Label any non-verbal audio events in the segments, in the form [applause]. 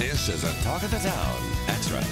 This is a Talk of the Town Extra.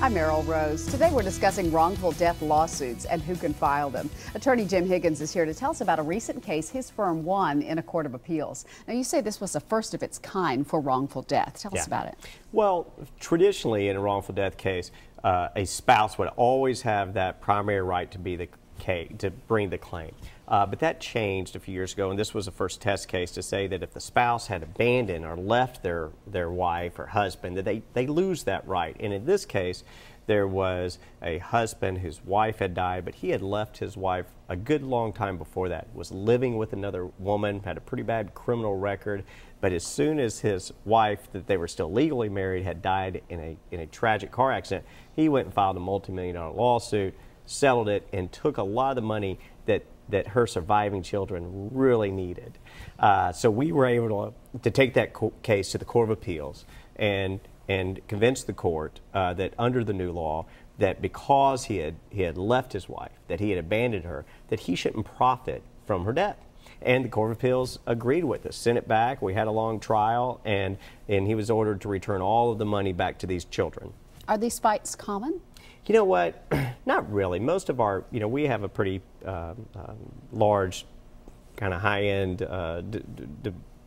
I'm Merrill Rose. Today we're discussing wrongful death lawsuits and who can file them. Attorney Jim Higgins is here to tell us about a recent case his firm won in a court of appeals. Now you say this was the first of its kind for wrongful death. Tell yeah. us about it. Well, traditionally in a wrongful death case, uh, a spouse would always have that primary right to be the case, to bring the claim. Uh, but that changed a few years ago, and this was the first test case to say that if the spouse had abandoned or left their, their wife or husband, that they, they lose that right. And in this case, there was a husband whose wife had died, but he had left his wife a good long time before that, was living with another woman, had a pretty bad criminal record, but as soon as his wife, that they were still legally married, had died in a, in a tragic car accident, he went and filed a multimillion dollar lawsuit settled it, and took a lot of the money that that her surviving children really needed. Uh, so we were able to, to take that case to the Court of Appeals and and convince the court uh, that under the new law that because he had he had left his wife, that he had abandoned her, that he shouldn't profit from her death. And the Court of Appeals agreed with us, sent it back. We had a long trial, and, and he was ordered to return all of the money back to these children. Are these fights common? You know what? [clears throat] Not really. Most of our, you know, we have a pretty uh, um, large, kind of high end uh,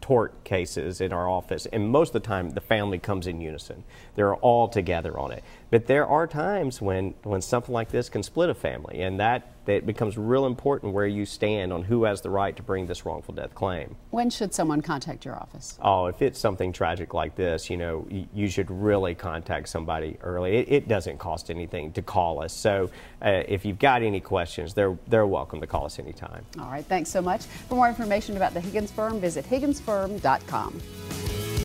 tort cases in our office, and most of the time the family comes in unison. They're all together on it. But there are times when, when something like this can split a family, and that that it becomes real important where you stand on who has the right to bring this wrongful death claim. When should someone contact your office? Oh, if it's something tragic like this, you know, you should really contact somebody early. It, it doesn't cost anything to call us. So uh, if you've got any questions, they're, they're welcome to call us anytime. All right. Thanks so much. For more information about the Higgins Firm, visit higginsfirm.com.